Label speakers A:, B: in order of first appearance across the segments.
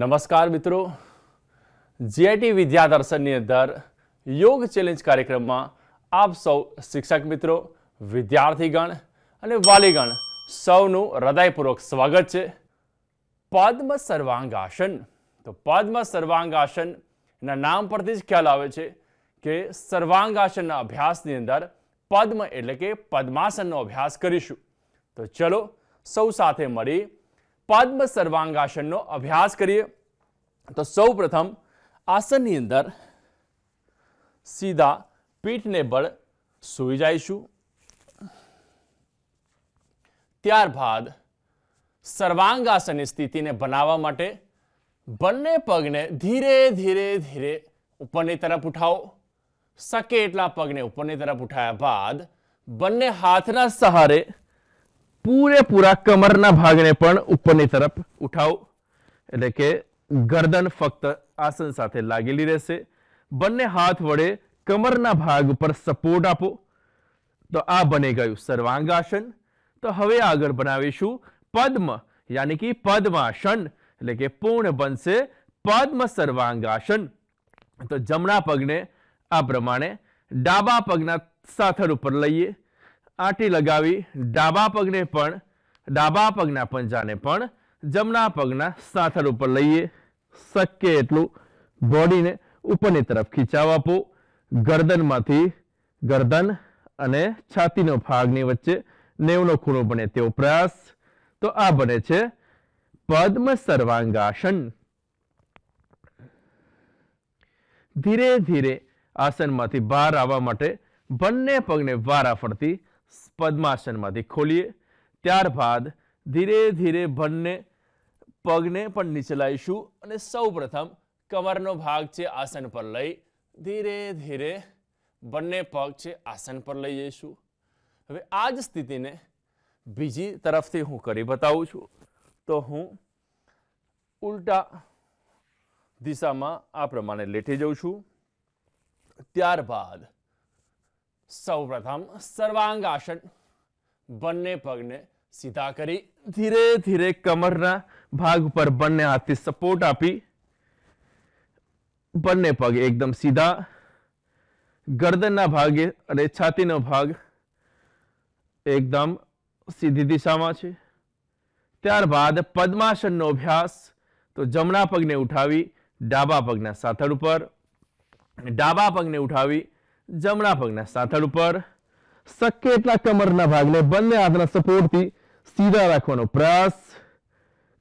A: નમસ્કાર મિત્રો જીઆઈટી વિદ્યાદર્શનની અંદર યોગ ચેલેન્જ કાર્યક્રમમાં આપ સૌ શિક્ષક મિત્રો વિદ્યાર્થીગણ અને વાલીગણ સૌનું હૃદયપૂર્વક સ્વાગત છે પદ્મ સર્વાંગાસન તો પદ્મ સર્વાંગાસનના નામ પરથી જ ખ્યાલ આવે છે કે સર્વાંગાસનના અભ્યાસની અંદર પદ્મ એટલે કે પદ્માસનનો અભ્યાસ કરીશું તો ચલો સૌ સાથે મળી પદ્મ સર્વાંગાસનનો અભ્યાસ કરીએ તો સૌ પ્રથમ આસનની અંદર સીધા પીઠને બળ સૂઈ જઈશું ત્યારબાદ સર્વાંગાસનની સ્થિતિને બનાવવા માટે બંને પગને ધીરે ધીરે ધીરે ઉપરની તરફ ઉઠાવો શકે એટલા પગને ઉપરની તરફ ઉઠાયા બાદ બંને હાથના સહારે
B: પૂરેપૂરા કમરના ભાગને પણ ઉપરની તરફ ઉઠાવો એટલે કે ગરદન ફક્ત આસન સાથે લાગેલી રહેશે બંને હાથ વડે કમરના ભાગ પર સપોર્ટ આપો તો આ બની ગયું સર્વાંગાસન તો હવે આગળ બનાવીશું પદ્મ યાની કે પદ્માસન એટલે કે પૂર્ણ બનશે પદ્મ સર્વાંગાસન તો જમણા પગને આ પ્રમાણે ડાબા પગના સાથળ ઉપર લઈએ આંટી લગાવી ડાબા પગને પણ ડાબા પગના પંજાને પણ જમણા પગના સાથળ ઉપર લઈએ શક્ય એટલું બોડીને ઉપરની તરફ ખીચાવ આપો ગરદનમાંથી ગરદન અને છાતીનો ભાગની વચ્ચે નેવનો ખૂણો બને તેવો પ્રયાસ તો આ બને છે પદ્મ સર્વાંગાસન ધીરે ધીરે આસનમાંથી બહાર આવવા માટે બંને પગને વારા ફરતી પદ્માસનમાંથી ખોલીએ ત્યારબાદ ધીરે ધીરે બંને પગને પણ નીચે
A: અને સૌ પ્રથમ કમરનો ભાગ છે આસન પર લઈ ધીરે ધીરે બંને પગ છે આસન પર લઈ જઈશું હવે આ જ સ્થિતિને બીજી તરફથી હું કરી બતાવું છું તો હું ઉલટા દિશામાં આ પ્રમાણે લેટી જઉં છું ત્યારબાદ સૌપ્રથમ સર્વાંગાસન બંને પગને સીધા કરી
B: ધીરે ધીરે કમરના ભાગ ઉપર બંને હાથથી સપોર્ટ આપી બંને પગ એકદમ સીધા ગરદનના ભાગે અને છાતીનો ભાગ એકદમ સીધી દિશામાં છે ત્યારબાદ પદ્માસનનો અભ્યાસ તો જમણા પગને ઉઠાવી ડાબા પગના સાથળ ઉપર ડાબા પગને ઉઠાવી જમણા પગના સાથળ ઉપર શક્ય એટલા કમરના ભાગને બંને હાથના સપોર્ટથી સીધા રાખવાનો પ્રયાસ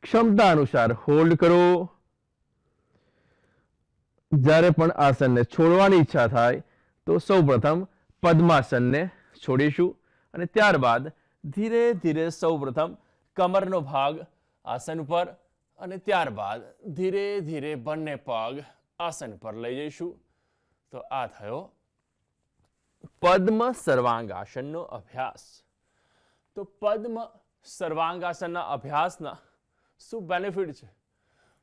B: ક્ષમતા અનુસાર હોલ્ડ કરો જ્યારે પણ આસનને છોડવાની ઈચ્છા થાય તો સૌપ્રથમ પદ્માસનને
A: છોડીશું અને ત્યારબાદ ધીરે ધીરે સૌપ્રથમ કમરનો ભાગ આસન ઉપર અને ત્યારબાદ ધીરે ધીરે બંને પગ આસન પર લઈ જઈશું તો આ થયો પદ્મ સર્વાંગાસનનો અભ્યાસ તો પદ્મ સર્વાંગાસનના અભ્યાસના શું બેનિફિટ છે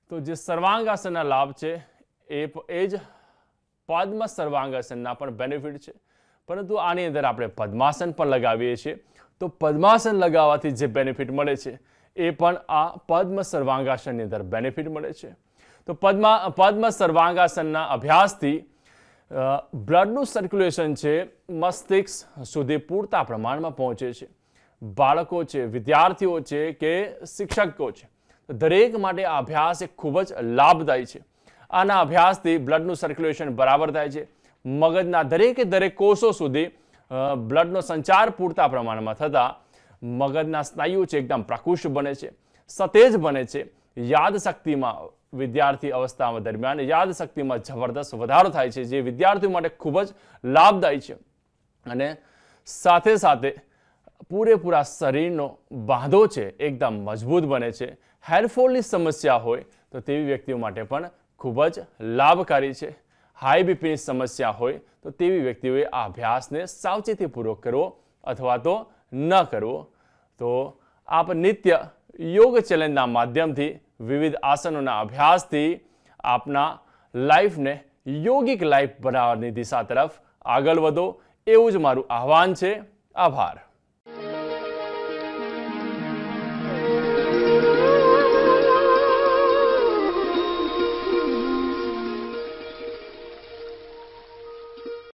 A: તો જે સર્વાંગાસનના લાભ છે એ એ જ પદ્મ સર્વાંગાસનના પણ બેનિફિટ છે પરંતુ આની અંદર આપણે પદ્માસન પણ લગાવીએ છીએ તો પદ્માસન લગાવવાથી જે બેનિફિટ મળે છે એ પણ આ પદ્મ સર્વાંગાસનની અંદર બેનિફિટ મળે છે તો પદ્મા પદ્મ સર્વાંગાસનના અભ્યાસથી બ્લડનું સર્ક્યુલેશન છે મસ્તિષ્ક સુધી પૂરતા પ્રમાણમાં પહોંચે છે બાળકો છે વિદ્યાર્થીઓ છે કે શિક્ષકો છે દરેક માટે આ અભ્યાસ એ ખૂબ જ લાભદાયી છે આના અભ્યાસથી બ્લડનું સર્ક્યુલેશન બરાબર થાય છે મગજના દરેકે દરેક કોષો સુધી બ્લડનો સંચાર પૂરતા પ્રમાણમાં થતાં મગજના સ્નાયુઓ છે એકદમ પ્રકુશ બને છે સતેજ બને છે યાદશક્તિમાં વિદ્યાર્થી અવસ્થામાં દરમિયાન યાદશક્તિમાં જબરદસ્ત વધારો થાય છે જે વિદ્યાર્થીઓ માટે ખૂબ જ લાભદાયી છે અને સાથે સાથે પૂરેપૂરા શરીરનો બાંધો છે એકદમ મજબૂત બને છે હેરફોલની સમસ્યા હોય તો તેવી વ્યક્તિઓ માટે પણ ખૂબ જ લાભકારી છે હાઈ બીપીની સમસ્યા હોય તો તેવી વ્યક્તિઓએ આ અભ્યાસને સાવચેતીપૂર્વક કરવો અથવા તો ન કરવો તો આપ નિત્ય યોગ ચેલેન્જના માધ્યમથી વિવિધ આસનોના અભ્યાસથી આપના લાઈફને યોગિક લાઈફ બનાવવાની દિશા તરફ આગળ વધો એવું જ મારું આહવાન છે આભાર